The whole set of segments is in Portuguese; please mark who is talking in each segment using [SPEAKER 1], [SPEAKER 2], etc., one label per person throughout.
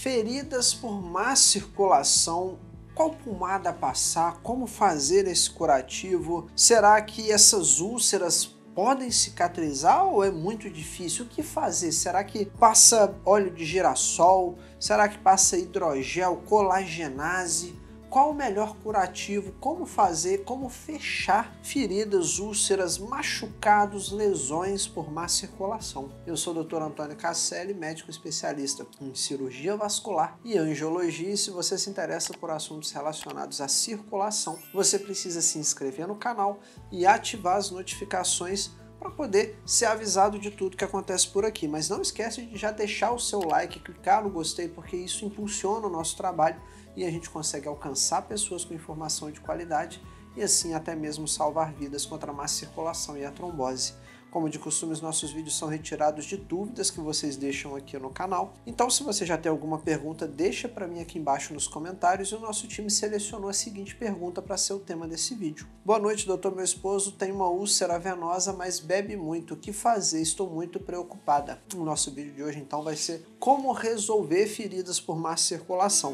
[SPEAKER 1] feridas por má circulação, qual pomada passar, como fazer esse curativo? Será que essas úlceras podem cicatrizar ou é muito difícil? O que fazer? Será que passa óleo de girassol? Será que passa hidrogel, colagenase? qual o melhor curativo, como fazer, como fechar feridas, úlceras, machucados, lesões por má circulação. Eu sou o Dr. Antônio Casselli, médico especialista em cirurgia vascular e angiologia. E se você se interessa por assuntos relacionados à circulação, você precisa se inscrever no canal e ativar as notificações para poder ser avisado de tudo que acontece por aqui. Mas não esquece de já deixar o seu like, clicar no gostei, porque isso impulsiona o nosso trabalho e a gente consegue alcançar pessoas com informação de qualidade e assim até mesmo salvar vidas contra a má circulação e a trombose. Como de costume, os nossos vídeos são retirados de dúvidas que vocês deixam aqui no canal. Então, se você já tem alguma pergunta, deixa para mim aqui embaixo nos comentários e o nosso time selecionou a seguinte pergunta para ser o tema desse vídeo. Boa noite, doutor. Meu esposo tem uma úlcera venosa, mas bebe muito. O que fazer? Estou muito preocupada. O nosso vídeo de hoje, então, vai ser como resolver feridas por má circulação.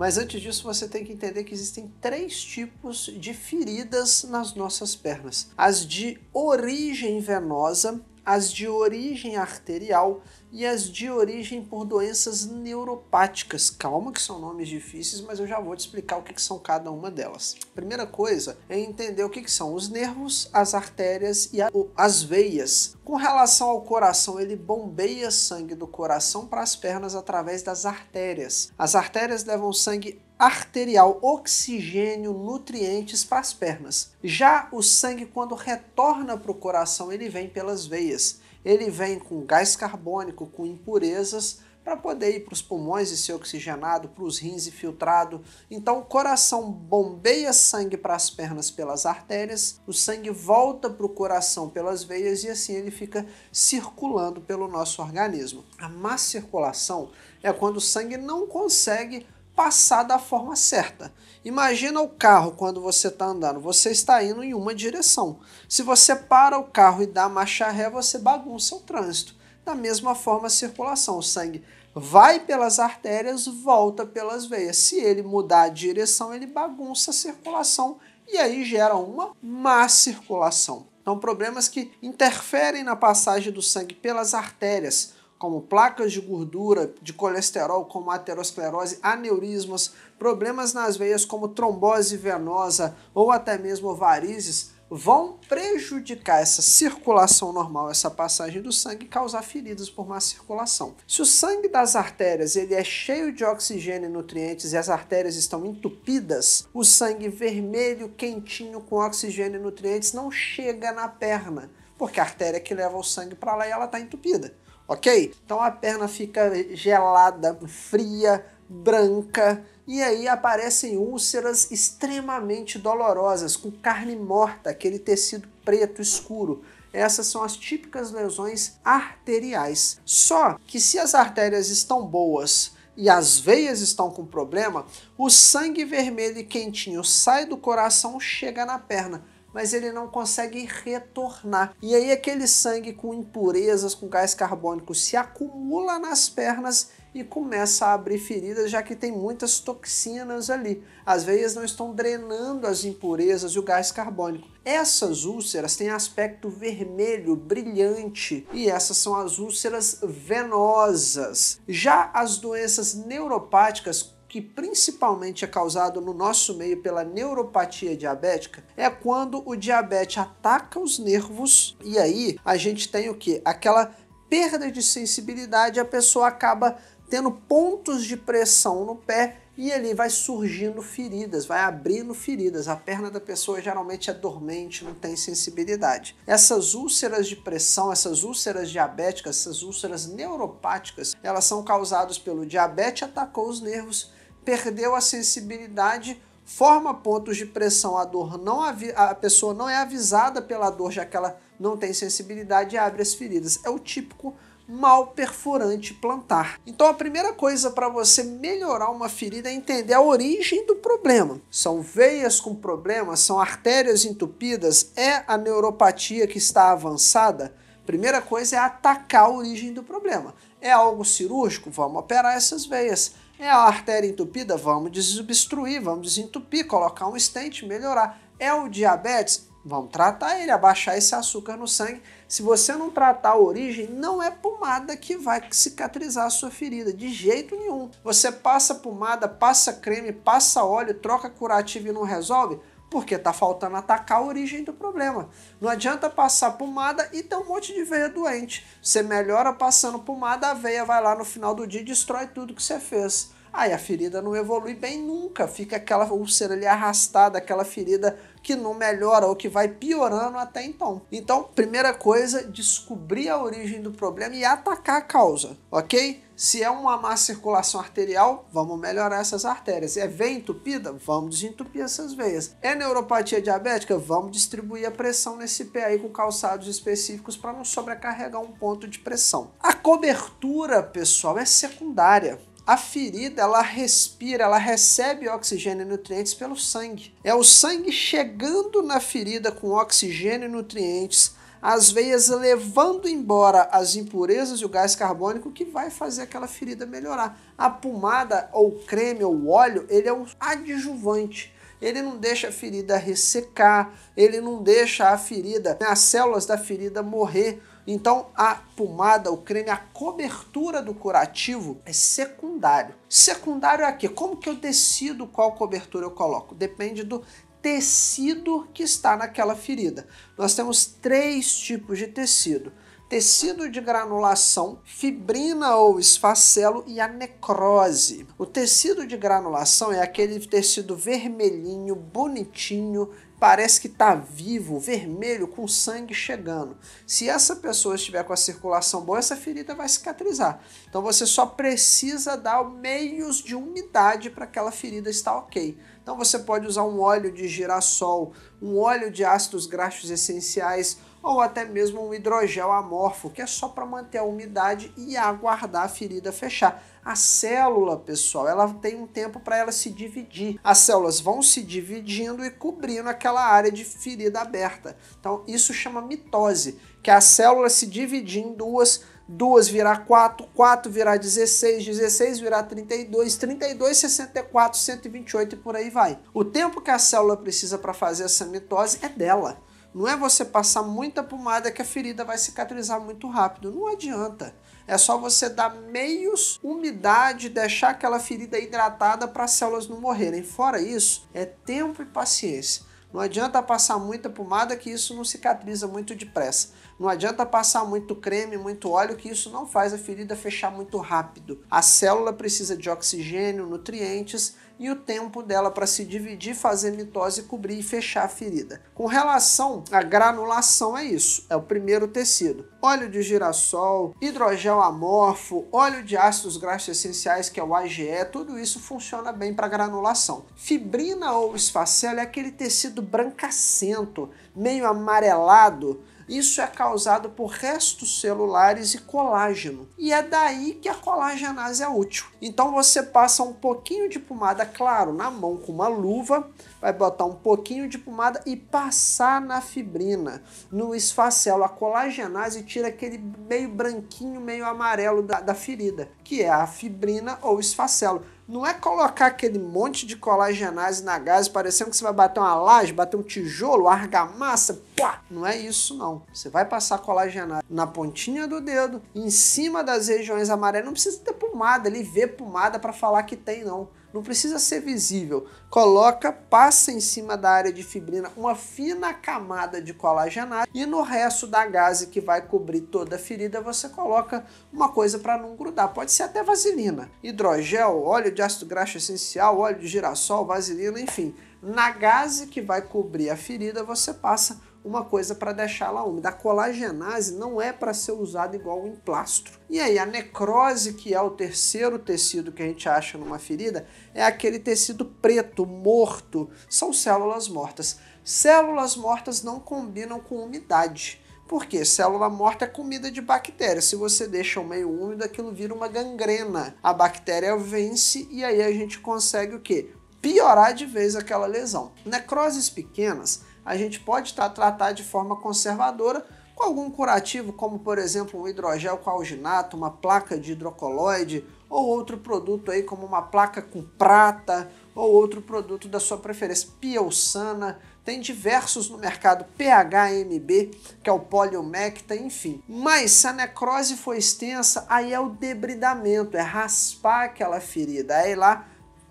[SPEAKER 1] Mas antes disso, você tem que entender que existem três tipos de feridas nas nossas pernas: as de origem venosa, as de origem arterial e as de origem por doenças neuropáticas. Calma que são nomes difíceis, mas eu já vou te explicar o que, que são cada uma delas. Primeira coisa é entender o que, que são os nervos, as artérias e a, o, as veias. Com relação ao coração, ele bombeia sangue do coração para as pernas através das artérias. As artérias levam sangue arterial, oxigênio, nutrientes para as pernas. Já o sangue, quando retorna para o coração, ele vem pelas veias. Ele vem com gás carbônico, com impurezas, para poder ir para os pulmões e ser oxigenado, para os rins e filtrado. Então, o coração bombeia sangue para as pernas pelas artérias, o sangue volta para o coração pelas veias e assim ele fica circulando pelo nosso organismo. A má circulação é quando o sangue não consegue passar da forma certa. Imagina o carro quando você está andando, você está indo em uma direção. Se você para o carro e dá marcha ré, você bagunça o trânsito. Da mesma forma, a circulação, o sangue vai pelas artérias, volta pelas veias. Se ele mudar a direção, ele bagunça a circulação e aí gera uma má circulação. Então, problemas que interferem na passagem do sangue pelas artérias, como placas de gordura, de colesterol, como aterosclerose, aneurismas, problemas nas veias, como trombose venosa ou até mesmo varizes, vão prejudicar essa circulação normal, essa passagem do sangue e causar feridas por má circulação. Se o sangue das artérias ele é cheio de oxigênio e nutrientes e as artérias estão entupidas, o sangue vermelho, quentinho, com oxigênio e nutrientes não chega na perna, porque a artéria que leva o sangue para lá ela está entupida ok? Então a perna fica gelada, fria, branca, e aí aparecem úlceras extremamente dolorosas, com carne morta, aquele tecido preto escuro. Essas são as típicas lesões arteriais. Só que se as artérias estão boas e as veias estão com problema, o sangue vermelho e quentinho sai do coração, chega na perna mas ele não consegue retornar. E aí aquele sangue com impurezas, com gás carbônico, se acumula nas pernas e começa a abrir feridas, já que tem muitas toxinas ali. As veias não estão drenando as impurezas e o gás carbônico. Essas úlceras têm aspecto vermelho, brilhante, e essas são as úlceras venosas. Já as doenças neuropáticas que principalmente é causado no nosso meio pela neuropatia diabética, é quando o diabetes ataca os nervos e aí a gente tem o que? Aquela perda de sensibilidade, a pessoa acaba tendo pontos de pressão no pé e ali vai surgindo feridas, vai abrindo feridas. A perna da pessoa geralmente é dormente, não tem sensibilidade. Essas úlceras de pressão, essas úlceras diabéticas, essas úlceras neuropáticas, elas são causadas pelo diabetes atacou os nervos perdeu a sensibilidade, forma pontos de pressão, a dor não a pessoa não é avisada pela dor, já que ela não tem sensibilidade e abre as feridas. É o típico mal perfurante plantar. Então a primeira coisa para você melhorar uma ferida é entender a origem do problema. São veias com problemas, são artérias entupidas, é a neuropatia que está avançada. Primeira coisa é atacar a origem do problema. É algo cirúrgico? Vamos operar essas veias. É a artéria entupida, vamos desobstruir, vamos desentupir, colocar um estente, melhorar. É o diabetes, vamos tratar ele, abaixar esse açúcar no sangue. Se você não tratar a origem, não é pomada que vai cicatrizar a sua ferida, de jeito nenhum. Você passa pomada, passa creme, passa óleo, troca curativo e não resolve? Porque tá faltando atacar a origem do problema. Não adianta passar pomada e ter um monte de veia doente. Você melhora passando pomada, a veia vai lá no final do dia e destrói tudo que você fez. Aí a ferida não evolui bem nunca, fica aquela úlcera ali arrastada, aquela ferida que não melhora ou que vai piorando até então. Então, primeira coisa, descobrir a origem do problema e atacar a causa, ok? Se é uma má circulação arterial, vamos melhorar essas artérias. É veia entupida? Vamos desentupir essas veias. É neuropatia diabética? Vamos distribuir a pressão nesse pé aí com calçados específicos para não sobrecarregar um ponto de pressão. A cobertura, pessoal, é secundária. A ferida, ela respira, ela recebe oxigênio e nutrientes pelo sangue. É o sangue chegando na ferida com oxigênio e nutrientes, as veias levando embora as impurezas e o gás carbônico que vai fazer aquela ferida melhorar. A pomada ou creme ou óleo, ele é um adjuvante. Ele não deixa a ferida ressecar, ele não deixa a ferida, né, as células da ferida morrer então a pomada, o creme, a cobertura do curativo é secundário. Secundário é aqui, como que eu decido qual cobertura eu coloco? Depende do tecido que está naquela ferida. Nós temos três tipos de tecido: tecido de granulação, fibrina ou esfacelo e a necrose. O tecido de granulação é aquele tecido vermelhinho, bonitinho, parece que está vivo, vermelho, com sangue chegando. Se essa pessoa estiver com a circulação boa, essa ferida vai cicatrizar. Então você só precisa dar meios de umidade para aquela ferida estar ok. Então você pode usar um óleo de girassol, um óleo de ácidos graxos essenciais, ou até mesmo um hidrogel amorfo, que é só para manter a umidade e aguardar a ferida fechar. A célula, pessoal, ela tem um tempo para ela se dividir. As células vão se dividindo e cobrindo aquela área de ferida aberta. Então, isso chama mitose, que é a célula se dividir em duas, duas virar quatro, quatro virar 16, 16 virar 32, 32, 64, 128 e por aí vai. O tempo que a célula precisa para fazer essa mitose é dela. Não é você passar muita pomada que a ferida vai cicatrizar muito rápido. Não adianta. É só você dar meios umidade, deixar aquela ferida hidratada para as células não morrerem. Fora isso, é tempo e paciência. Não adianta passar muita pomada que isso não cicatriza muito depressa. Não adianta passar muito creme, muito óleo que isso não faz a ferida fechar muito rápido. A célula precisa de oxigênio, nutrientes e o tempo dela para se dividir, fazer mitose, cobrir e fechar a ferida. Com relação à granulação, é isso: é o primeiro tecido. Óleo de girassol, hidrogel amorfo, óleo de ácidos graxos essenciais, que é o AGE, tudo isso funciona bem para granulação. Fibrina ou esfacela é aquele tecido brancacento, meio amarelado isso é causado por restos celulares e colágeno. E é daí que a colagenase é útil. Então você passa um pouquinho de pomada, claro, na mão com uma luva, vai botar um pouquinho de pomada e passar na fibrina, no esfacelo. A colagenase tira aquele meio branquinho, meio amarelo da, da ferida, que é a fibrina ou esfacelo não é colocar aquele monte de colagenase na gás parecendo que você vai bater uma laje, bater um tijolo, argamassa, pá! Não é isso, não. Você vai passar colagenase na pontinha do dedo, em cima das regiões amarelas. Não precisa ter pomada ali, ver pomada para falar que tem, não. Não precisa ser visível. Coloca, passa em cima da área de fibrina uma fina camada de colagenase e no resto da gase que vai cobrir toda a ferida você coloca uma coisa para não grudar. Pode ser até vaselina, hidrogel, óleo de ácido graxo essencial, óleo de girassol, vaselina, enfim. Na gase que vai cobrir a ferida você passa uma coisa para deixá-la úmida. A colagenase não é para ser usada igual o emplastro. E aí, a necrose, que é o terceiro tecido que a gente acha numa ferida, é aquele tecido preto, morto. São células mortas. Células mortas não combinam com umidade. Porque célula morta é comida de bactéria. Se você deixa o meio úmido, aquilo vira uma gangrena. A bactéria vence e aí a gente consegue o quê? piorar de vez aquela lesão. Necroses pequenas a gente pode tá, tratar de forma conservadora com algum curativo, como por exemplo um hidrogel com alginato, uma placa de hidrocoloide ou outro produto aí como uma placa com prata ou outro produto da sua preferência, Pielsana, tem diversos no mercado, PHMB, que é o poliomecta, enfim. Mas se a necrose for extensa, aí é o debridamento, é raspar aquela ferida, é ir lá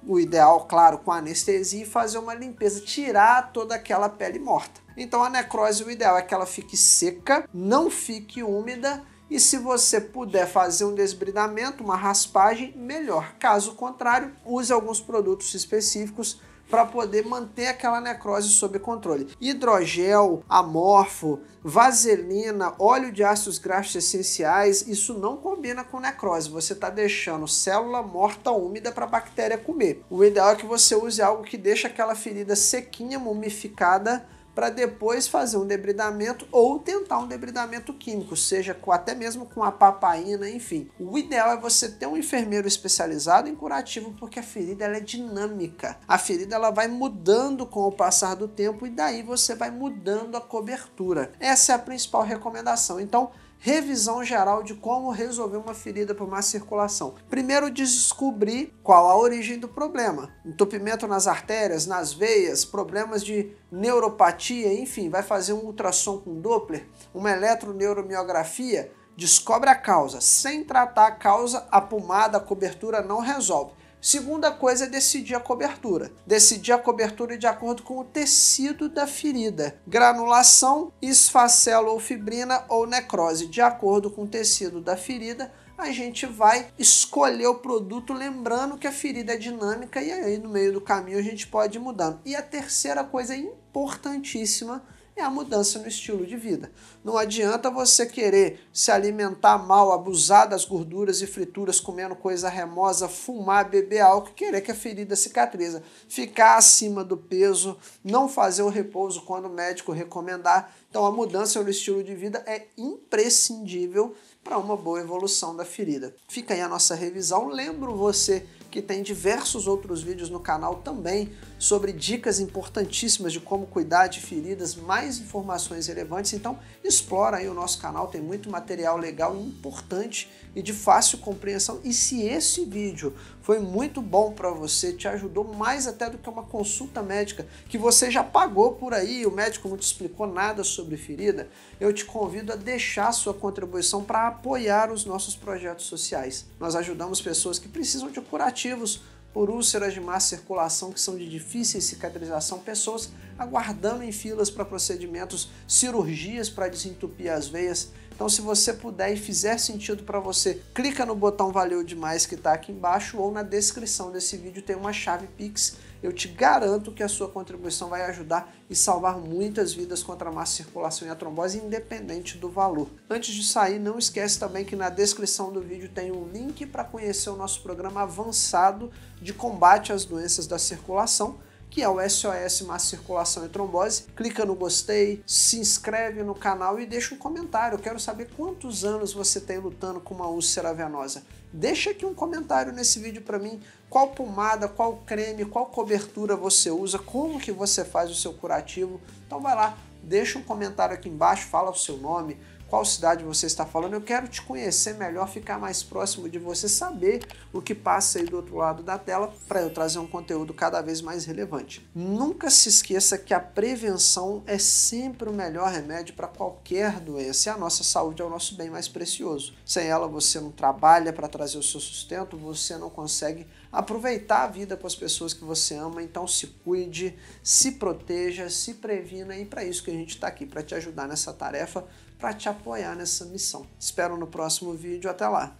[SPEAKER 1] o ideal, claro, com anestesia e fazer uma limpeza, tirar toda aquela pele morta. Então a necrose, o ideal é que ela fique seca, não fique úmida e se você puder fazer um desbridamento, uma raspagem, melhor. Caso contrário, use alguns produtos específicos para poder manter aquela necrose sob controle. Hidrogel, amorfo, vaselina, óleo de ácidos graxos essenciais, isso não combina com necrose. Você está deixando célula morta úmida para a bactéria comer. O ideal é que você use algo que deixa aquela ferida sequinha, mumificada para depois fazer um debridamento ou tentar um debridamento químico, seja com, até mesmo com a papaina, enfim. O ideal é você ter um enfermeiro especializado em curativo, porque a ferida ela é dinâmica. A ferida ela vai mudando com o passar do tempo e daí você vai mudando a cobertura. Essa é a principal recomendação. Então, revisão geral de como resolver uma ferida por má circulação. Primeiro, descobrir qual a origem do problema. Entupimento nas artérias, nas veias, problemas de neuropatia, enfim, vai fazer um ultrassom com Doppler, uma eletroneuromiografia, descobre a causa. Sem tratar a causa, a pomada, a cobertura não resolve. Segunda coisa é decidir a cobertura. Decidir a cobertura de acordo com o tecido da ferida. Granulação, esfacelo ou fibrina ou necrose. De acordo com o tecido da ferida, a gente vai escolher o produto lembrando que a ferida é dinâmica e aí no meio do caminho a gente pode ir mudando. E a terceira coisa importantíssima é a mudança no estilo de vida. Não adianta você querer se alimentar mal, abusar das gorduras e frituras, comendo coisa remosa, fumar, beber álcool, querer que a ferida cicatriza, ficar acima do peso, não fazer o repouso quando o médico recomendar. Então a mudança no estilo de vida é imprescindível para uma boa evolução da ferida. Fica aí a nossa revisão. Lembro você que tem diversos outros vídeos no canal também sobre dicas importantíssimas de como cuidar de feridas, mais informações relevantes. Então, explora aí o nosso canal, tem muito material legal, importante e de fácil compreensão. E se esse vídeo foi muito bom para você, te ajudou mais até do que uma consulta médica que você já pagou por aí, o médico não te explicou nada sobre ferida, eu te convido a deixar sua contribuição para apoiar os nossos projetos sociais. Nós ajudamos pessoas que precisam de curativo negativos por úlceras de má circulação que são de difícil cicatrização, pessoas aguardando em filas para procedimentos, cirurgias para desentupir as veias. Então, se você puder e fizer sentido para você, clica no botão Valeu Demais que está aqui embaixo ou na descrição desse vídeo tem uma chave Pix eu te garanto que a sua contribuição vai ajudar e salvar muitas vidas contra a má circulação e a trombose, independente do valor. Antes de sair, não esquece também que na descrição do vídeo tem um link para conhecer o nosso programa avançado de combate às doenças da circulação que é o SOS Má Circulação e Trombose. Clica no gostei, se inscreve no canal e deixa um comentário. Eu quero saber quantos anos você tem lutando com uma úlcera venosa. Deixa aqui um comentário nesse vídeo para mim, qual pomada, qual creme, qual cobertura você usa, como que você faz o seu curativo. Então vai lá, deixa um comentário aqui embaixo, fala o seu nome, qual cidade você está falando. Eu quero te conhecer melhor, ficar mais próximo de você, saber o que passa aí do outro lado da tela para eu trazer um conteúdo cada vez mais relevante. Nunca se esqueça que a prevenção é sempre o melhor remédio para qualquer doença e a nossa saúde é o nosso bem mais precioso. Sem ela, você não trabalha para trazer o seu sustento, você não consegue aproveitar a vida com as pessoas que você ama. Então, se cuide, se proteja, se previna e é para isso que a gente está aqui, para te ajudar nessa tarefa para te apoiar nessa missão. Espero no próximo vídeo, até lá!